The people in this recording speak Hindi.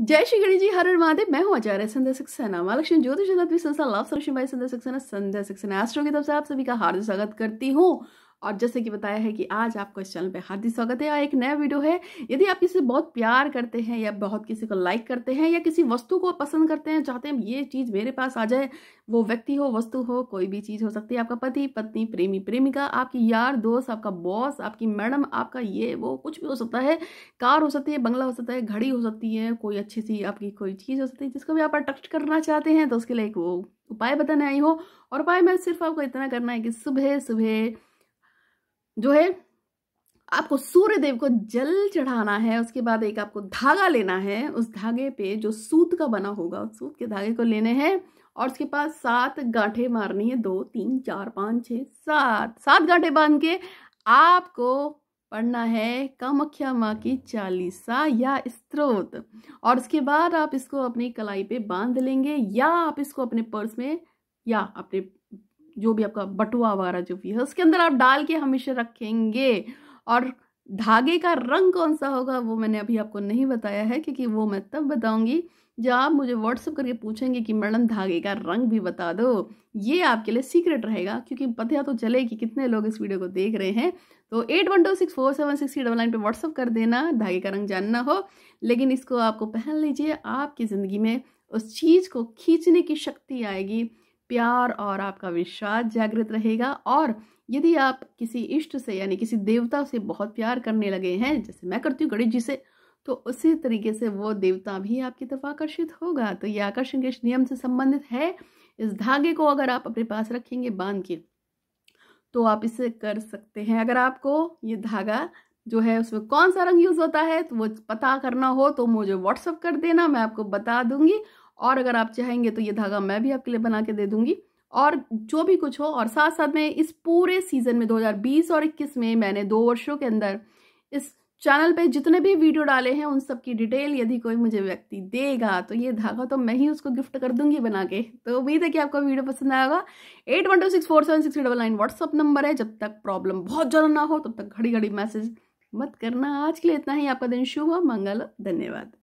जय श्री गणेश जी हर महादेव मैं हूं आचार्य संध्या सक्सेना महालक्ष्मी ज्योतिष संस्था लाभ सरक्षण भाई संध्या सक्सेना संध्या सक्सेना एस्ट्रो की तरफ से आप सभी का हार्दिक स्वागत करती हूं और जैसे कि बताया है कि आज आपको इस चैनल पे हार्दिक स्वागत है और एक नया वीडियो है यदि आप किसी बहुत प्यार करते हैं या बहुत किसी को लाइक करते हैं या किसी वस्तु को पसंद करते हैं चाहते हैं ये चीज़ मेरे पास आ जाए वो व्यक्ति हो वस्तु हो कोई भी चीज़ हो सकती है आपका पति पत्नी प्रेमी प्रेमिका आपकी यार दोस्त आपका बॉस आपकी मैडम आपका ये वो कुछ भी हो सकता है कार हो सकती है बंगला हो सकता है घड़ी हो सकती है कोई अच्छी सी आपकी कोई चीज़ हो सकती है जिसको भी आप अट्रैक्ट करना चाहते हैं तो उसके लिए एक वो उपाय बताने आई हो और उपाय मैं सिर्फ आपको इतना करना है कि सुबह सुबह जो है आपको सूर्य देव को जल चढ़ाना है उसके बाद एक आपको धागा लेना है उस धागे पे जो सूत का बना होगा उस सूत के धागे को लेने हैं और उसके पास सात गांठे मारनी है दो तीन चार पाँच छः सात सात गांठे बांध के आपको पढ़ना है कामख्या माँ की चालीसा या स्त्रोत और उसके बाद आप इसको अपनी कलाई पे बांध लेंगे या आप इसको अपने पर्स में या अपने जो भी आपका बटुआ वगैरह जो भी है उसके अंदर आप डाल के हमेशा रखेंगे और धागे का रंग कौन सा होगा वो मैंने अभी आपको नहीं बताया है क्योंकि वो मैं तब बताऊंगी जब आप मुझे व्हाट्सअप करके पूछेंगे कि मैडम धागे का रंग भी बता दो ये आपके लिए सीक्रेट रहेगा क्योंकि पता तो चले कि कितने लोग इस वीडियो को देख रहे हैं तो eight one two six four seven six double nine पर व्हाट्सअप कर देना धागे का रंग जानना हो लेकिन इसको आपको पहन लीजिए आपकी ज़िंदगी में उस चीज़ को खींचने की शक्ति आएगी प्यार और आपका विश्वास जागृत रहेगा और यदि आप किसी इष्ट से यानी किसी देवता से बहुत प्यार करने लगे हैं जैसे मैं करती हूँ गणेश जी से तो उसी तरीके से वो देवता भी आपकी तरफ आकर्षित होगा तो ये आकर्षण के नियम से संबंधित है इस धागे को अगर आप अपने पास रखेंगे बांध के तो आप इसे कर सकते हैं अगर आपको ये धागा जो है उसमें कौन सा रंग यूज़ होता है तो वो पता करना हो तो मुझे व्हाट्सअप कर देना मैं आपको बता दूंगी और अगर आप चाहेंगे तो ये धागा मैं भी आपके लिए बना के दे दूंगी और जो भी कुछ हो और साथ साथ में इस पूरे सीज़न में 2020 और 21 में मैंने दो वर्षों के अंदर इस चैनल पे जितने भी वीडियो डाले हैं उन सब की डिटेल यदि कोई मुझे व्यक्ति देगा तो ये धागा तो मैं ही उसको गिफ्ट कर दूंगी बना के तो उम्मीद है कि आपको वीडियो पसंद आएगा eight one two six four seven six double nine WhatsApp number है जब तक प्रॉब्लम बहुत ज़्यादा ना हो तब तक घड़ी घड़ी मैसेज मत करना आज के लिए इतना ही आपका दिन शुभ मंगल धन्यवाद